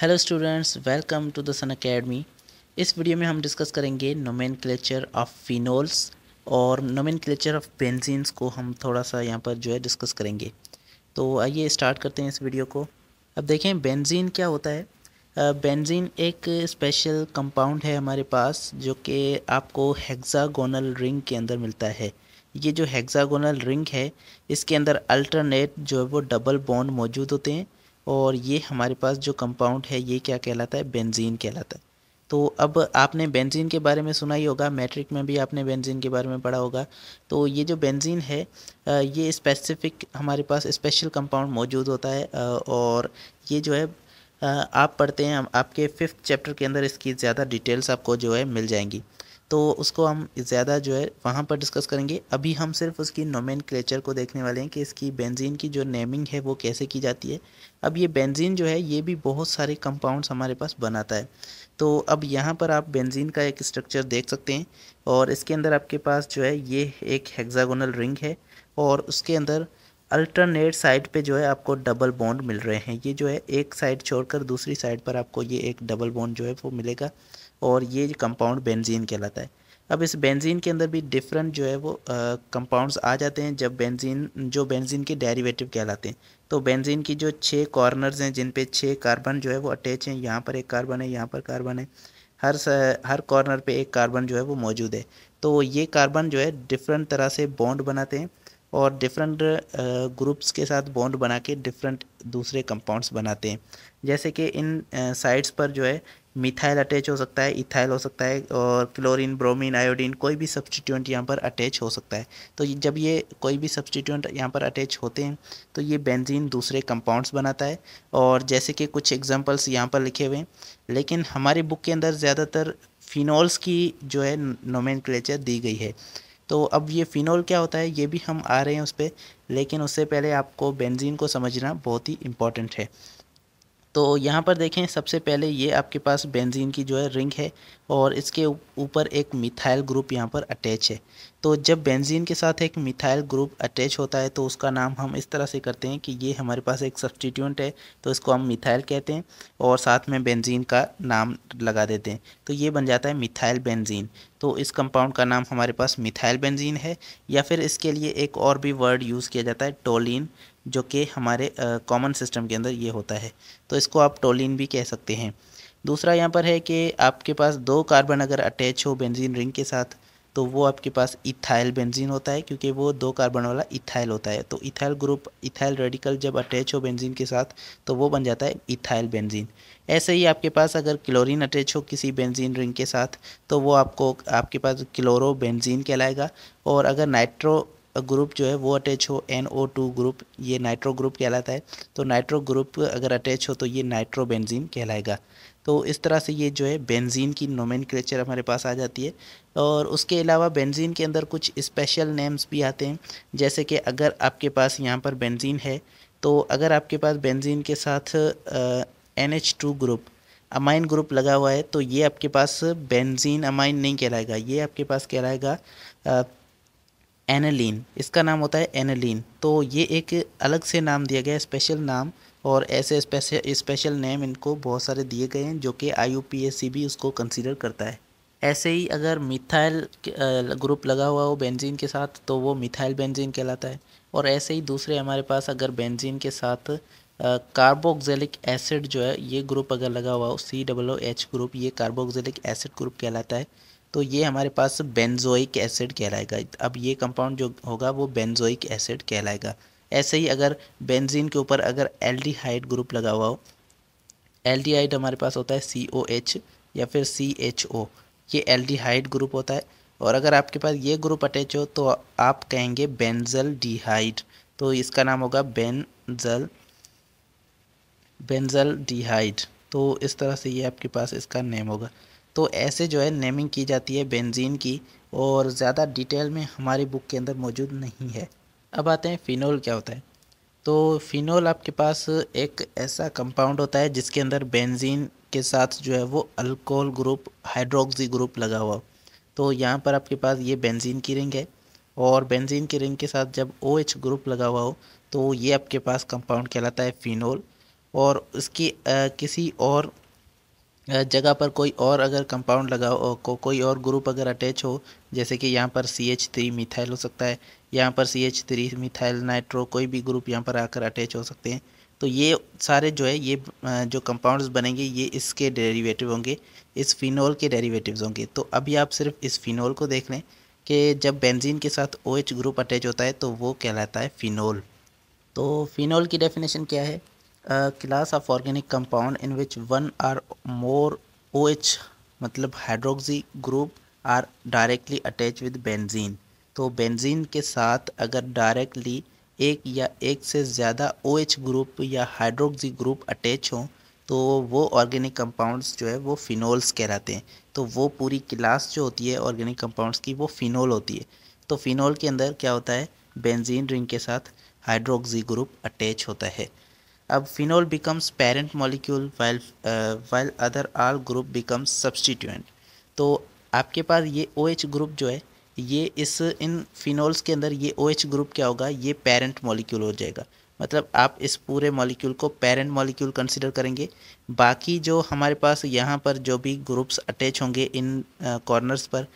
hello students welcome to the Sun Academy इस वीडियो में हम डिस्कस करेंगे नोमेन ऑफ फिनोल्स और नोमेन ऑफ बेंजीन्स को हम थोड़ा सा यहाँ पर जो है डिस्कस करेंगे तो आइए स्टार्ट करते हैं इस वीडियो को अब देखें बेंजीन क्या होता है बेंजीन एक स्पेशल कंपाउंड है हमारे पास जो कि आपको हेक्सागोनल रिंग के अंदर मिलता है ये जो हेक्सागोनल रिंग है इसके अंदर अल्टरनेट जो है वो डबल बॉन्ड मौजूद होते हैं और ये हमारे पास जो कंपाउंड है ये क्या कहलाता है बेंजीन कहलाता है तो अब आपने बेंजीन के बारे में सुना ही होगा मैट्रिक में भी आपने बेंजीन के बारे में पढ़ा होगा तो ये जो बेंजीन है ये स्पेसिफिक हमारे पास स्पेशल कंपाउंड मौजूद होता है और ये जो है आप पढ़ते हैं आपके फिफ्थ चैप्टर के अंदर इसकी ज़्यादा डिटेल्स आपको जो है मिल जाएंगी तो उसको हम ज़्यादा जो है वहाँ पर डिस्कस करेंगे अभी हम सिर्फ उसकी नोमेन को देखने वाले हैं कि इसकी बेंजीन की जो नेमिंग है वो कैसे की जाती है अब ये बेंजीन जो है ये भी बहुत सारे कंपाउंड्स हमारे पास बनाता है तो अब यहाँ पर आप बेंजीन का एक स्ट्रक्चर देख सकते हैं और इसके अंदर आपके पास जो है ये एक हेक्सागोनल रिंग है और उसके अंदर अल्टरनेट साइड पे जो है आपको डबल बॉन्ड मिल रहे हैं ये जो है एक साइड छोड़कर दूसरी साइड पर आपको ये एक डबल बॉन्ड जो है वो मिलेगा और ये कंपाउंड बेंजीन कहलाता है अब इस बेंजीन के अंदर भी डिफरेंट जो है वो कंपाउंड्स आ जाते हैं जब बेंजीन जो बेंजीन के डेरिवेटिव कहलाते हैं तो बेंजीन की जो छः कॉर्नर्स हैं जिन पे छः कार्बन जो है वो अटैच हैं यहाँ पर एक कार्बन है यहाँ पर कार्बन है हर हर कॉर्नर पे एक कार्बन जो है वो मौजूद है तो ये कार्बन जो है डिफरेंट तरह से बॉन्ड बनाते हैं और डिफरेंट ग्रुप्स के साथ बॉन्ड बना के डिफरेंट दूसरे कंपाउंड्स बनाते हैं जैसे कि इन साइड्स पर जो है मिथाइल अटैच हो सकता है इथाइल हो सकता है और क्लोरीन ब्रोमीन आयोडीन कोई भी सब्सटीट्यूंट यहाँ पर अटैच हो सकता है तो जब ये कोई भी सब्सटीट्यूंट यहाँ पर अटैच होते हैं तो ये बेंजीन दूसरे कंपाउंड्स बनाता है और जैसे कि कुछ एग्जाम्पल्स यहाँ पर लिखे हुए हैं लेकिन हमारी बुक के अंदर ज़्यादातर फिनॉल्स की जो है नोमेन दी गई है तो अब ये फ़िनोल क्या होता है ये भी हम आ रहे हैं उस पर लेकिन उससे पहले आपको बेंजीन को समझना बहुत ही इम्पॉर्टेंट है तो यहाँ पर देखें सबसे पहले ये आपके पास बेंजीन की जो है रिंग है और इसके ऊपर एक मिथाइल ग्रुप यहाँ पर अटैच है तो जब बेंजीन के साथ एक मिथाइल ग्रुप अटैच होता है तो उसका नाम हम इस तरह से करते हैं कि ये हमारे पास एक सब्सटीट्यूंट है तो इसको हम मिथाइल कहते हैं और साथ में बेंजीन का नाम लगा देते हैं तो ये बन जाता है मिथाइल बेंजीन तो इस कंपाउंड का नाम हमारे पास मिथाइल बेंजीन है या फिर इसके लिए एक और भी वर्ड यूज़ किया जाता है टोलिन जो कि हमारे कॉमन सिस्टम के अंदर ये होता है तो इसको आप टोलिन भी कह सकते हैं दूसरा यहाँ पर है कि आपके पास दो कार्बन अगर अटैच हो बेंजीन रिंग के साथ तो वो आपके पास इथाइल बेंजीन होता है क्योंकि वो दो कार्बन वाला इथाइल होता है तो इथाइल ग्रुप इथाइल रेडिकल जब अटैच हो बेंजीन के साथ तो वो बन जाता है इथाइल बेंजीन ऐसे ही आपके पास अगर क्लोरीन अटैच हो किसी बेंजीन रिंग के साथ तो वो आपको आपके पास क्लोरो बेंजीन कहलाएगा और अगर नाइट्रो ग्रुप जो है वो अटैच हो एन ओ टू ग्रुप ये नाइट्रो ग्रुप कहलाता है तो नाइट्रो ग्रुप अगर अटैच हो तो ये नाइट्रो बेंजीन कहलाएगा तो इस तरह से ये जो है बेंजीन की नोमेन हमारे पास आ जाती है और उसके अलावा बेंजीन के अंदर कुछ स्पेशल नेम्स भी आते हैं जैसे कि अगर आपके पास यहाँ पर बेंजीन है तो अगर आपके पास बेंजीन के साथ N H two group amine group लगा हुआ है तो ये आपके पास बेंजीन अमाइन नहीं कहलाएगा ये आपके पास कहलाएगा एनालिन इसका नाम होता है एनालिन तो ये एक अलग से नाम दिया गया स्पेशल नाम और ऐसे स्पेशल स्पेशल नेम इनको बहुत सारे दिए गए हैं जो कि आई भी उसको कंसिडर करता है ऐसे ही अगर मिथाइल ग्रुप लगा हुआ हो बेंजीन के साथ तो वो मिथाइल बेंजीन कहलाता है और ऐसे ही दूसरे हमारे पास अगर बेंजीन के साथ कार्बोक्जिलिक एसिड जो है ये ग्रुप अगर लगा हुआ हो सी डब्लो एच ग्रुप ये कार्बोक्जिलिक एसिड ग्रुप कहलाता है तो ये हमारे पास बेंजोइक एसिड कहलाएगा अब ये कंपाउंड जो होगा वो बेंजोइक एसिड कहलाएगा ऐसे ही अगर बेंजीन के ऊपर अगर एल्डिहाइड ग्रुप लगा हुआ हो एल्डिहाइड हमारे पास होता है सी ओ एच या फिर सी एच ओ ये एल्डिहाइड ग्रुप होता है और अगर आपके पास ये ग्रुप अटैच हो तो आप कहेंगे बेंजल डिहाइड तो इसका नाम होगा बेंजल बेंजल डिहाइड तो इस तरह से ये आपके पास इसका नेम होगा तो ऐसे जो है नेमिंग की जाती है बेंजीन की और ज़्यादा डिटेल में हमारी बुक के अंदर मौजूद नहीं है अब आते हैं फ़िनोल क्या होता है तो फ़िनोल आपके पास एक ऐसा कंपाउंड होता है जिसके अंदर बेंजीन के साथ जो है वो अल्कोहल ग्रुप हाइड्रोक्सी ग्रुप लगा हुआ तो यहाँ पर आपके पास ये बेंजीन की रिंग है और बेंजीन की रिंग के साथ जब ओ OH ग्रुप लगा हुआ हो तो ये आपके पास कंपाउंड कहलाता है फ़िनोल और इसकी आ, किसी और जगह पर कोई और अगर कंपाउंड लगाओ और को, कोई और ग्रुप अगर अटैच हो जैसे कि यहाँ पर सी एच थ्री मिथाइल हो सकता है यहाँ पर C H three methyl nitro कोई भी ग्रुप यहाँ पर आकर अटैच हो सकते हैं तो ये सारे जो है ये जो कंपाउंड्स बनेंगे ये इसके डेरिवेटिव होंगे इस फिनोल के डेरिवेटिव्स होंगे तो अभी आप सिर्फ इस फिनोल को देख लें कि जब बेंजीन के साथ ओ OH ग्रुप अटैच होता है तो वो कहलाता है फिनोल तो फिनोल की डेफिनेशन क्या है class of organic compound in which one or more O H मतलब hydroxy group are directly attach with benzene तो बेंजीन के साथ अगर डायरेक्टली एक या एक से ज़्यादा ओ एच ग्रुप या हाइड्रोक्सी ग्रुप अटैच हों तो वो ऑर्गेनिक कंपाउंड्स जो है वो फिनोल्स कहलाते हैं तो वो पूरी क्लास जो होती है ऑर्गेनिक कंपाउंड्स की वो फिनोल होती है तो फिनोल के अंदर क्या होता है बेंजीन रिंग के साथ हाइड्रोक्सी ग्रुप अटैच होता है अब phenol becomes parent molecule while while other all group becomes substituent तो आपके पास ये ओ OH ग्रुप जो है ये इस इन फिनोल्स के अंदर ये ओ OH ग्रुप क्या होगा ये पेरेंट मॉलिक्यूल हो जाएगा मतलब आप इस पूरे मॉलिक्यूल को पेरेंट मॉलिक्यूल कंसिडर करेंगे बाकी जो हमारे पास यहाँ पर जो भी ग्रुप्स अटैच होंगे इन कॉर्नर्स uh, पर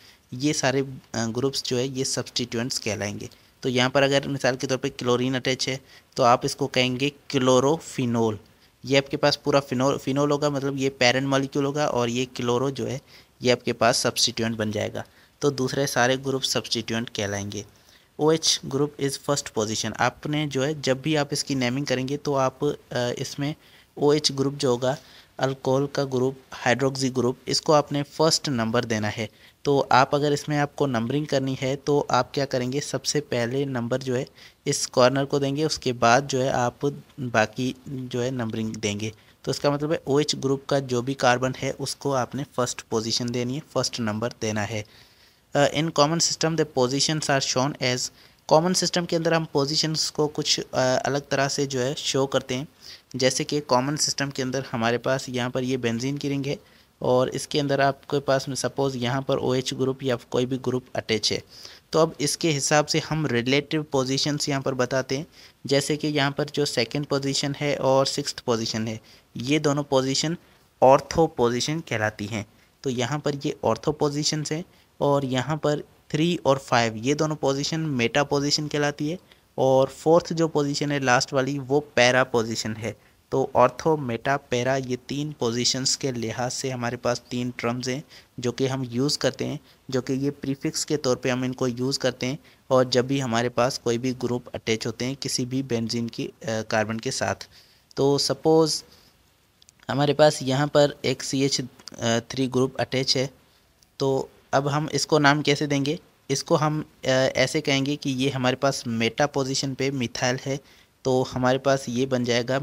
ये सारे ग्रुप्स uh, जो है ये सब्सटीट्यूएंट्स कहलाएंगे तो यहाँ पर अगर मिसाल के तौर पे क्लोरीन अटैच है तो आप इसको कहेंगे क्लोरोफिनोल ये आपके पास पूरा फिनोल फिनोल होगा मतलब ये पेरेंट मॉलिक्यूल होगा और ये क्लोरो जो है ये आपके पास सब्सटीट्यूंट बन जाएगा तो दूसरे सारे ग्रुप सब्सटीट्यूंट कहलाएंगे O H group is first position आपने जो है जब भी आप इसकी नेमिंग करेंगे तो आप इसमें ओ OH एच ग्रुप जो होगा अल्कोहल का ग्रुप हाइड्रोक्सी ग्रुप इसको आपने फर्स्ट नंबर देना है तो आप अगर इसमें आपको नंबरिंग करनी है तो आप क्या करेंगे सबसे पहले नंबर जो है इस कॉर्नर को देंगे उसके बाद जो है आप बाकी जो है नंबरिंग देंगे तो इसका मतलब है ओ OH ग्रुप का जो भी कार्बन है उसको आपने फर्स्ट पोजीशन देनी है फर्स्ट नंबर देना है in common system the positions are shown as common system के अंदर हम पोजीशंस को कुछ अलग तरह से जो है शो करते हैं जैसे कि कॉमन सिस्टम के अंदर हमारे पास यहाँ पर ये बेंजीन की रिंग है और इसके अंदर आपके पास में सपोज़ यहाँ पर ओ OH ग्रुप या कोई भी ग्रुप अटैच है तो अब इसके हिसाब से हम रिलेटिव पोजीशंस यहाँ पर बताते हैं जैसे कि यहाँ पर जो सेकेंड पोजिशन है और सिक्स पोजिशन है ये दोनों पोजिशन ऑर्थो पोजिशन कहलाती हैं तो यहाँ पर ये ऑर्थो पोजिशन है और यहाँ पर थ्री और फाइव ये दोनों पोजीशन मेटा पोजीशन कहलाती है और फोर्थ जो पोजीशन है लास्ट वाली वो पैरा पोजीशन है तो ऑर्थो मेटा पैरा ये तीन पोजीशंस के लिहाज से हमारे पास तीन टर्म्स हैं जो कि हम यूज़ करते हैं जो कि ये प्रीफिक्स के तौर पे हम इनको यूज़ करते हैं और जब भी हमारे पास कोई भी ग्रुप अटैच होते हैं किसी भी बेंजीन की कार्बन के साथ तो सपोज़ हमारे पास यहाँ पर एक C H three group attach है तो अब हम इसको नाम कैसे देंगे इसको हम ऐसे कहेंगे कि ये हमारे पास मेटा पोजीशन पे मिथाइल है तो हमारे पास ये बन जाएगा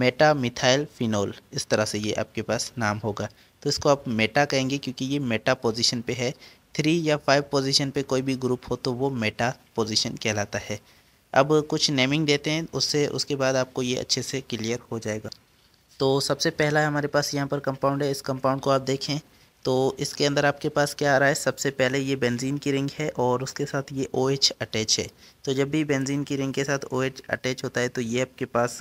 मेटा मिथाइल फिनोल इस तरह से ये आपके पास नाम होगा तो इसको आप मेटा कहेंगे क्योंकि ये मेटा पोजीशन पे है थ्री या फाइव पोजीशन पे कोई भी ग्रुप हो तो वो मेटा पोजीशन कहलाता है अब कुछ नेमिंग देते हैं उससे उसके बाद आपको ये अच्छे से क्लियर हो जाएगा तो सबसे पहला हमारे पास यहाँ पर कंपाउंड है इस कंपाउंड को आप देखें तो इसके अंदर आपके पास क्या आ रहा है सबसे पहले ये बेंजीन की रिंग है और उसके साथ ये ओ एच अटैच है तो जब भी बेंजीन की रिंग के साथ ओ एच अटैच होता है तो ये आपके पास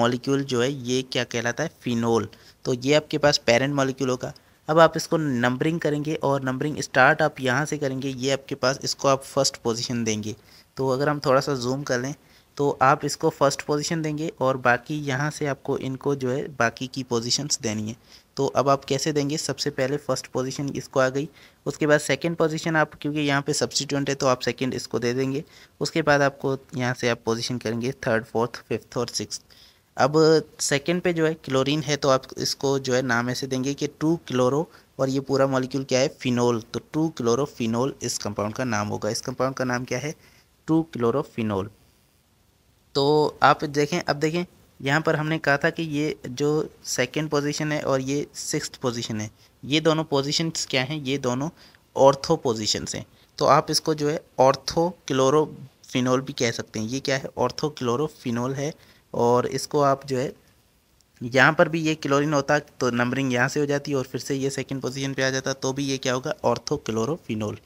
मॉलिक्यूल जो है ये क्या कहलाता है फिनोल तो ये आपके पास पेरेंट मॉलिक्यूल होगा अब आप इसको नंबरिंग करेंगे और नंबरिंग स्टार्ट आप यहाँ से करेंगे ये आपके पास इसको आप फर्स्ट पोजिशन देंगे तो अगर हम थोड़ा सा जूम कर लें तो आप इसको फर्स्ट पोजीशन देंगे और बाकी यहाँ से आपको इनको जो है बाकी की पोजीशंस देनी है तो अब आप कैसे देंगे सबसे पहले फर्स्ट पोजीशन इसको आ गई उसके बाद सेकंड पोजीशन आप क्योंकि यहाँ पे सब्सिट्यूंट है तो आप सेकंड इसको दे देंगे उसके बाद आपको यहाँ से आप पोजीशन करेंगे थर्ड फोर्थ फिफ्थ और सिक्स अब सेकंड पे जो है क्लोरीन है तो आप इसको जो है नाम ऐसे देंगे कि टू क्लोरो और ये पूरा मॉलिक्यूल क्या है फिनोल तो टू क्लोरोफिनोल इस कंपाउंड का नाम होगा इस कंपाउंड का नाम क्या है टू क्लोरोफिनोल तो आप देखें अब देखें यहाँ पर हमने कहा था कि ये जो सेकेंड पोजिशन है और ये सिक्स पोजिशन है ये दोनों पोजिशन क्या हैं ये दोनों ऑर्थो पोजिशन हैं तो आप इसको जो है ऑर्थो क्लोरोफिनोल भी कह सकते हैं ये क्या है ऑर्थो क्लोरोफिनोल है और इसको आप जो है यहाँ पर भी ये क्लोरीन होता तो नंबरिंग यहाँ से हो जाती और फिर से ये सेकंड पोजीशन पे आ जाता तो भी ये क्या होगा ऑर्थो क्लोरोफिनोल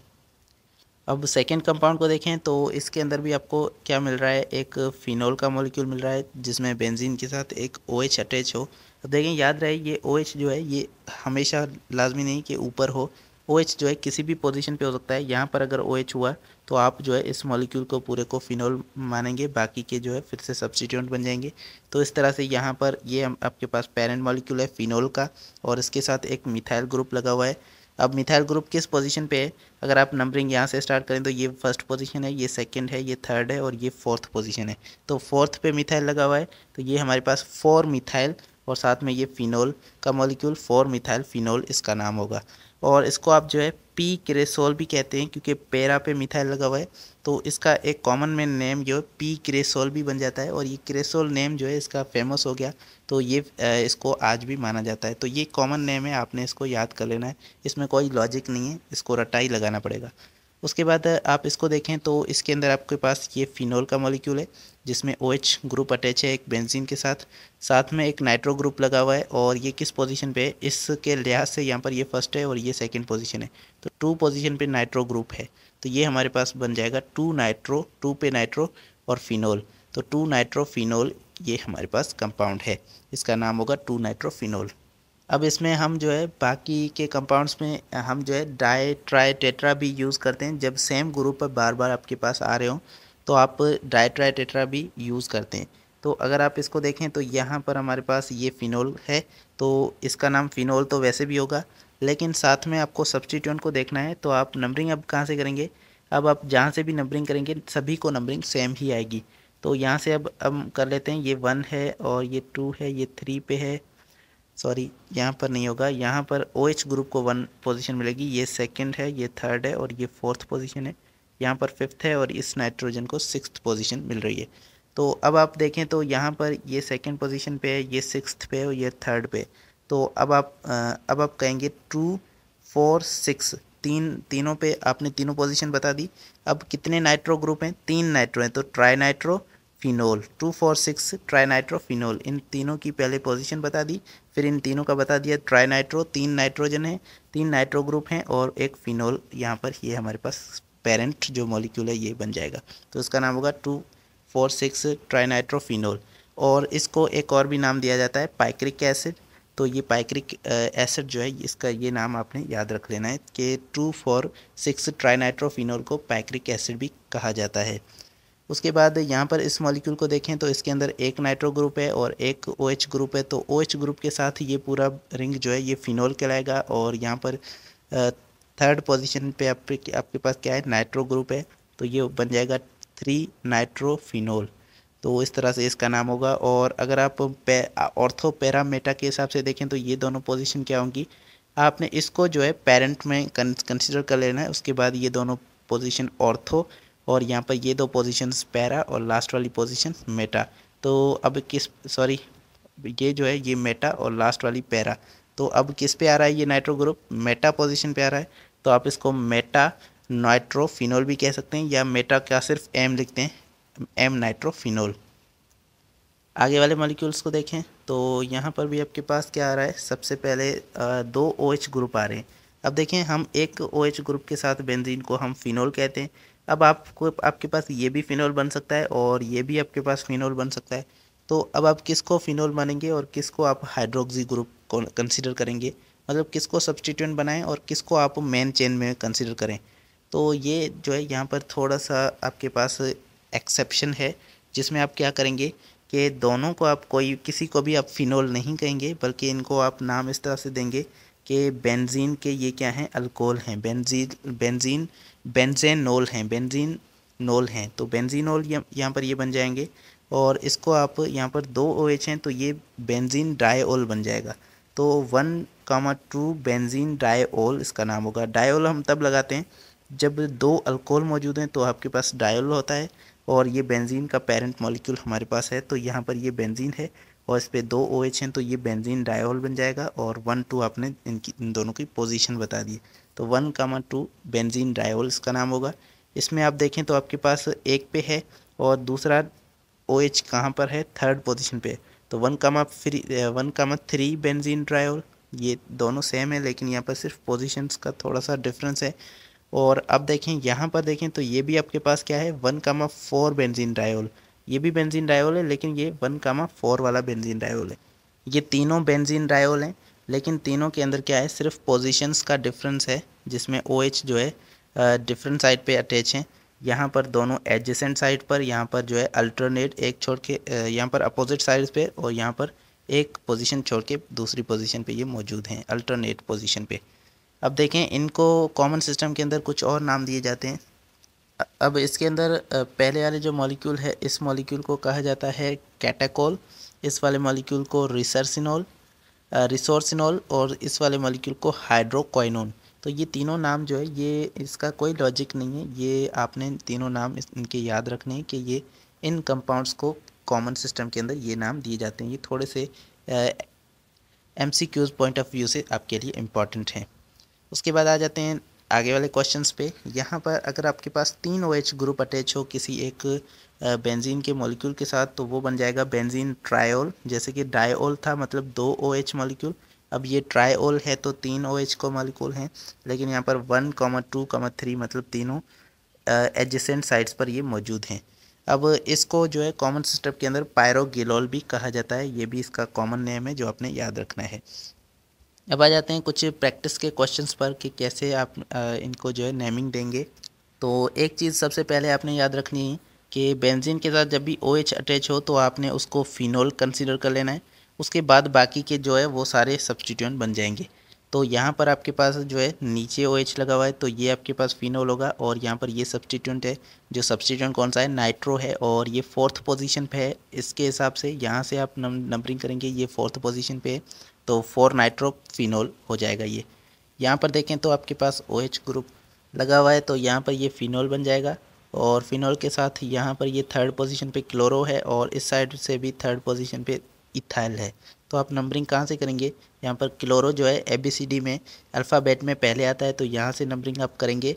अब सेकेंड कंपाउंड को देखें तो इसके अंदर भी आपको क्या मिल रहा है एक फिनोल का मॉलिक्यूल मिल रहा है जिसमें बेंजीन के साथ एक ओ OH अटैच हो अब देखें याद रहे ये ओ OH जो है ये हमेशा लाजमी नहीं कि ऊपर हो ओ OH जो है किसी भी पोजीशन पे हो सकता है यहाँ पर अगर ओ OH हुआ तो आप जो है इस मॉलिक्यूल को पूरे को फिनोल मानेंगे बाकी के जो है फिर से सब्सिट्यूंट बन जाएंगे तो इस तरह से यहाँ पर ये आपके पास पेरेंट मॉलिक्यूल है फिनोल का और इसके साथ एक मिथाइल ग्रुप लगा हुआ है अब मिथाइल ग्रुप किस पोजीशन पे है अगर आप नंबरिंग यहाँ से स्टार्ट करें तो ये फर्स्ट पोजीशन है ये सेकंड है ये थर्ड है और ये फोर्थ पोजीशन है तो फोर्थ पे मिथाइल लगा हुआ है तो ये हमारे पास फोर मिथाइल और साथ में ये फिनोल का मॉलिक्यूल फोर मिथाइल फिनोल इसका नाम होगा और इसको आप जो है पी क्रेसोल भी कहते हैं क्योंकि पेरा पे मिथाइल लगा हुआ है तो इसका एक कॉमन में नेम जो है पी क्रेसोल भी बन जाता है और ये क्रेसोल नेम जो है इसका फेमस हो गया तो ये इसको आज भी माना जाता है तो ये कॉमन नेम है आपने इसको याद कर लेना है इसमें कोई लॉजिक नहीं है इसको रटाई लगाना पड़ेगा उसके बाद आप इसको देखें तो इसके अंदर आपके पास ये फिनोल का मॉलिक्यूल है जिसमें ओ OH ग्रुप अटैच है एक बेंजीन के साथ साथ में एक नाइट्रो ग्रुप लगा हुआ है और ये किस पोजीशन पे है इसके लिहाज से यहाँ पर ये फर्स्ट है और ये सेकंड पोजीशन है तो टू पोजीशन पे नाइट्रो ग्रुप है तो ये हमारे पास बन जाएगा टू नाइट्रो टू पे नाइट्रो और फिनोल तो टू नाइट्रो फिनोल ये हमारे पास कंपाउंड है इसका नाम होगा टू नाइट्रोफिनोल अब इसमें हम जो है बाकी के कंपाउंड्स में हम जो है डाई ट्राई टेट्रा भी यूज़ करते हैं जब सेम ग्रुप पर बार बार आपके पास आ रहे हो तो आप डाई ट्राई टेट्रा भी यूज़ करते हैं तो अगर आप इसको देखें तो यहाँ पर हमारे पास ये फ़िनोल है तो इसका नाम फ़िनोल तो वैसे भी होगा लेकिन साथ में आपको सब्सटीट्यूंट को देखना है तो आप नंबरिंग अब कहाँ से करेंगे अब आप जहाँ से भी नंबरिंग करेंगे सभी को नंबरिंग सेम ही आएगी तो यहाँ से अब हम कर लेते हैं ये वन है और ये टू है ये थ्री पे है सॉरी यहाँ पर नहीं होगा यहाँ पर ओ OH ग्रुप को वन पोजीशन मिलेगी ये सेकंड है ये थर्ड है और ये फोर्थ पोजीशन है यहाँ पर फिफ्थ है और इस नाइट्रोजन को सिक्स पोजीशन मिल रही है तो अब आप देखें तो यहाँ पर ये सेकंड पोजीशन पे है ये सिक्स पे और ये थर्ड पे तो अब आप अब आप कहेंगे टू फोर सिक्स तीन तीनों पे आपने तीनों पोजीशन बता दी अब कितने नाइट्रो ग्रुप हैं तीन नाइट्रो हैं तो tri nitro phenol two four six tri nitro phenol इन तीनों की पहले पोजीशन बता दी फिर इन तीनों का बता दिया ट्राई नाइट्रो तीन नाइट्रोजन है तीन नाइट्रो ग्रुप हैं और एक फिनोल यहाँ पर ये हमारे पास पेरेंट जो मॉलिक्यूल है ये बन जाएगा तो उसका नाम होगा टू फोर सिक्स फिनोल और इसको एक और भी नाम दिया जाता है पाइक्रिक एसिड तो ये पाइक्रिक एसिड जो है इसका ये नाम आपने याद रख लेना है कि टू फॉर सिक्स ट्राइनाइट्रोफिनोल को पाइक्रिक एसिड भी कहा जाता है उसके बाद यहाँ पर इस मॉलिक्यूल को देखें तो इसके अंदर एक नाइट्रो ग्रुप है और एक ओ OH ग्रुप है तो ओ OH ग्रुप के साथ ये पूरा रिंग जो है ये फिनोल कहलाएगा और यहाँ पर थर्ड पोजीशन पे आपके आपके पास क्या है नाइट्रो ग्रुप है तो ये बन जाएगा थ्री नाइट्रोफिनोल तो इस तरह से इसका नाम होगा और अगर आप पे, ऑर्थो पैरामेटा के हिसाब से देखें तो ये दोनों पोजीशन क्या होंगी आपने इसको जो है पेरेंट में कंसिडर कर लेना है उसके बाद ये दोनों पोजिशन ऑर्थो और यहाँ पर ये दो पोजिशन पैरा और लास्ट वाली पोजिशन मेटा तो अब किस सॉरी ये जो है ये मेटा और लास्ट वाली पैरा तो अब किस पे आ रहा है ये नाइट्रो ग्रुप मेटा पोजीशन पे आ रहा है तो आप इसको मेटा नाइट्रोफिनोल भी कह सकते हैं या मेटा का सिर्फ एम लिखते हैं एम नाइट्रोफिनोल आगे वाले मॉलिक्यूल्स को देखें तो यहाँ पर भी आपके पास क्या आ रहा है सबसे पहले दो ओ OH ग्रुप आ रहे हैं अब देखें हम एक ओ OH ग्रुप के साथ बेंजीन को हम फिनोल कहते हैं अब आपको आपके पास ये भी फिनोल बन सकता है और ये भी आपके पास फिनोल बन सकता है तो अब आप किसको फिनोल बनेंगे और किसको आप हाइड्रोक्सी ग्रुप कंसिडर करेंगे मतलब किसको सब्सटीट्यूंट बनाएं और किसको आप मेन चेन में कंसिडर करें तो ये जो है यहाँ पर थोड़ा सा आपके पास एक्सेप्शन है जिसमें आप क्या करेंगे कि दोनों को आप कोई किसी को भी आप फिनोल नहीं कहेंगे बल्कि इनको आप नाम इस तरह से देंगे कि बेंजीन के ये क्या हैं अल्कोहल हैं बेंजीन बेंजीन बेंजेनोल हैं बेंजीन नोल हैं तो बेंजीनोल यहाँ पर ये बन जाएंगे और इसको आप यहाँ पर दो ओ OH हैं तो ये बेंजीन डाईओल बन जाएगा तो one comma two benzene diol इसका नाम होगा डाईओल हम तब लगाते हैं जब दो अल्कोहल मौजूद हैं तो आपके पास डायोल होता है और ये बेंजीन का पेरेंट मॉलिक्यूल हमारे पास है तो यहाँ पर ये बेंजीन है और इस पर दो ओ OH हैं तो ये बेंजीन डायोल बन जाएगा और वन टू आपने इनकी इन दोनों की पोजीशन बता दी तो one comma two benzene diol इसका नाम होगा इसमें आप देखें तो आपके पास एक पे है और दूसरा ओ OH कहाँ पर है थर्ड पोजीशन पे तो one comma three one comma three benzene diol ये दोनों सेम है लेकिन यहाँ पर सिर्फ पोजिशन का थोड़ा सा डिफरेंस है और अब देखें यहाँ पर देखें तो ये भी आपके पास क्या है one comma four benzene diol ये भी बेनजीन डायोल है लेकिन ये वन कामा फोर वाला बेनजीन डायोल है ये तीनों बेनजीन डायोल हैं लेकिन तीनों के अंदर क्या है सिर्फ पोजिशंस का डिफरेंस है जिसमें ओ OH जो है डिफरेंट साइड पर अटैच हैं यहाँ पर दोनों एडजेसेंट साइड पर यहाँ पर जो है अल्टरनेट एक छोड़ के यहाँ पर अपोजिट साइड पे और यहाँ पर एक पोजीशन छोड़ के दूसरी पोजीशन पे ये मौजूद हैं अल्टरनेट पोजीशन पे अब देखें इनको कॉमन सिस्टम के अंदर कुछ और नाम दिए जाते हैं अब इसके अंदर पहले वाले जो मॉलिक्यूल है इस मॉलिक्यूल को कहा जाता है कैटाकोल इस वाले मॉलिक्यूल को रिसर्सिनोल रिसोर्सिनोल और इस वाले मॉलिक्यूल को हाइड्रोकोइनोन तो ये तीनों नाम जो है ये इसका कोई लॉजिक नहीं है ये आपने तीनों नाम इनके याद रखने हैं कि ये इन कंपाउंड्स को कॉमन सिस्टम के अंदर ये नाम दिए जाते हैं ये थोड़े से M C Qs point of view से आपके लिए इम्पॉर्टेंट हैं उसके बाद आ जाते हैं आगे वाले क्वेश्चंस पे यहाँ पर अगर आपके पास तीन ओ OH ग्रुप अटैच हो किसी एक बेंजीन के मॉलिक्यूल के साथ तो वो बन जाएगा बेंजीन ट्रायोल जैसे कि डायोल था मतलब दो ओ OH मॉलिक्यूल अब ये ट्रायोल है तो तीन ओ OH को मॉलिक्यूल हैं लेकिन यहाँ पर one comma two comma three मतलब तीनों एडजेसेंट साइड्स पर ये मौजूद हैं अब इसको जो है कॉमन सिस्टम के अंदर पायरोगिलोल भी कहा जाता है ये भी इसका कॉमन नेम है जो आपने याद रखना है अब आ जाते हैं कुछ प्रैक्टिस के क्वेश्चंस पर कि कैसे आप इनको जो है नेमिंग देंगे तो एक चीज़ सबसे पहले आपने याद रखनी है कि बेंजीन के साथ जब भी ओ OH अटैच हो तो आपने उसको फिनोल कंसिडर कर लेना है उसके बाद बाकी के जो है वो सारे सब्सटीट्यूंट बन जाएंगे तो यहाँ पर आपके पास जो है नीचे ओ OH लगा हुआ है तो ये आपके पास फिनोल होगा और यहाँ पर ये सब्सटीट्यूंट है जो सब्सटीट्यूंट कौन सा है नाइट्रो है और ये फोर्थ पोजीशन पे है इसके हिसाब से यहाँ से आप नंबरिंग करेंगे ये फोर्थ पोजीशन पे है तो फोर नाइट्रोफिनोल हो जाएगा ये यहाँ पर देखें तो आपके पास ओ OH ग्रुप लगा हुआ है तो यहाँ पर ये फ़िनोल बन जाएगा और फिनोल के साथ यहाँ पर ये थर्ड पोजीशन पे क्लोरो है और इस साइड से भी थर्ड पोजीशन पे इथाइल है तो आप नंबरिंग कहाँ से करेंगे यहाँ पर क्लोरो जो है ए बी सी डी में अल्फ़ाबेट में पहले आता है तो यहाँ से नंबरिंग आप करेंगे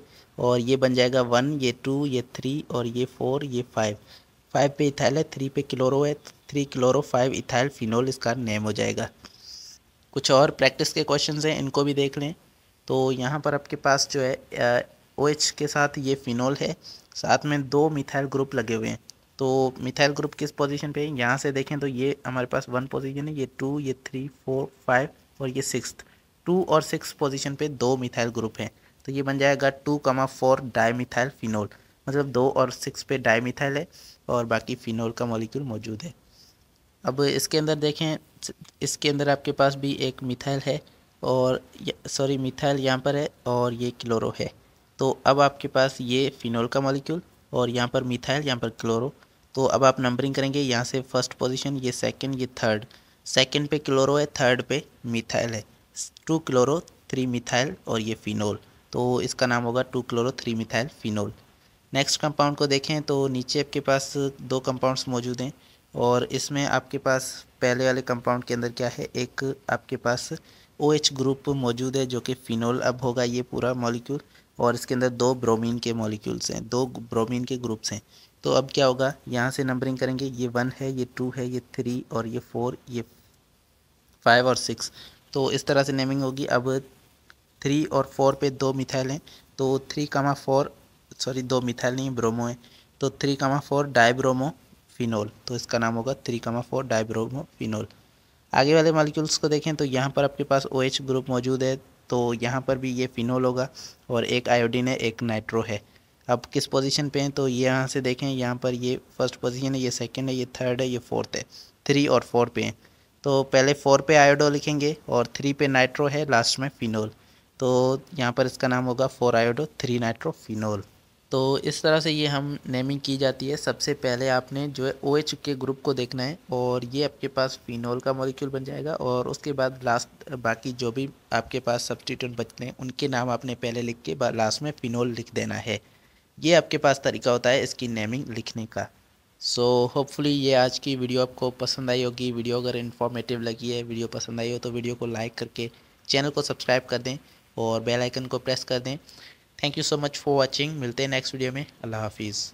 और ये बन जाएगा वन ये टू ये थ्री और ये फोर ये फाइव फाइव पे इथाइल है थ्री पे क्लोरो है three chloro five ethyl phenol इसका नेम हो जाएगा कुछ और प्रैक्टिस के क्वेश्चन हैं इनको भी देख लें तो यहाँ पर आपके पास जो है ओ एच के साथ ये फिनोल है साथ में दो मिथाइल ग्रुप लगे हुए हैं तो मिथाइल ग्रुप किस पोजीशन पे है यहाँ से देखें तो ये हमारे पास वन पोजीशन है ये टू ये थ्री फोर फाइव और ये सिक्स टू और सिक्स पोजीशन पे दो मिथाइल ग्रुप हैं तो ये बन जाएगा two comma four methyl phenol मतलब दो और सिक्स पे मिथाइल है और बाकी फिनोल का मॉलिक्यूल मौजूद है अब इसके अंदर देखें इसके अंदर आपके पास भी एक मिथाइल है और सॉरी मिथाइल यहाँ पर है और ये क्लोरो है तो अब आपके पास ये फिनोल का मॉलिक्यूल और यहाँ पर मिथाइल यहाँ पर क्लोरो तो अब आप नंबरिंग करेंगे यहाँ से फर्स्ट पोजीशन ये सेकंड ये थर्ड सेकंड पे क्लोरो है थर्ड पे मिथाइल है टू क्लोरो थ्री मिथाइल और ये फिनोल तो इसका नाम होगा two chloro three methyl phenol next compound को देखें तो नीचे आपके पास दो कंपाउंड्स मौजूद हैं और इसमें आपके पास पहले वाले कंपाउंड के अंदर क्या है एक आपके पास ओ OH ग्रुप मौजूद है जो कि फिनोल अब होगा ये पूरा मॉलिक्यूल और इसके अंदर दो ब्रोमीन के मॉलिक्यूल्स हैं दो ब्रोमीन के ग्रुप्स हैं तो अब क्या होगा यहाँ से नंबरिंग करेंगे ये वन है ये टू है ये थ्री और ये फोर ये फाइव और सिक्स तो इस तरह से नेमिंग होगी अब थ्री और फोर पे दो मिथाइल हैं तो थ्री कामा फोर सॉरी दो मिथाइल नहीं ब्रोमो है तो three comma four di bromo phenol तो इसका नाम होगा थ्री कमा फोर फिनोल आगे वाले मालिक्यूल्स को देखें तो यहाँ पर आपके पास ओ OH ग्रुप मौजूद है तो यहाँ पर भी ये फिनोल होगा और एक आयोडीन है एक नाइट्रो है अब किस पोजीशन पे हैं तो ये यहाँ से देखें यहाँ पर ये फर्स्ट पोजीशन है ये सेकंड है ये थर्ड है ये फोर्थ है थ्री और फोर पे हैं तो पहले फोर पे आयोडो लिखेंगे और थ्री पे नाइट्रो है लास्ट में फिनोल तो यहाँ पर इसका नाम होगा four iodo three nitro phenol तो इस तरह से ये हम नेमिंग की जाती है सबसे पहले आपने जो है ओ OH के ग्रुप को देखना है और ये आपके पास फिनोल का मॉलिक्यूल बन जाएगा और उसके बाद लास्ट बाकी जो भी आपके पास सब्सटीट्यूट बचते हैं उनके नाम आपने पहले लिख के लास्ट में फिनोल लिख देना है ये आपके पास तरीका होता है इसकी नेमिंग लिखने का सो so, होपफुली ये आज की वीडियो आपको पसंद आई होगी वीडियो अगर इन्फॉर्मेटिव लगी है वीडियो पसंद आई हो तो वीडियो को लाइक करके चैनल को सब्सक्राइब कर दें और बेल आइकन को प्रेस कर दें thank you so much for watching मिलते हैं नेक्स्ट वीडियो में अल्लाह हाफिज़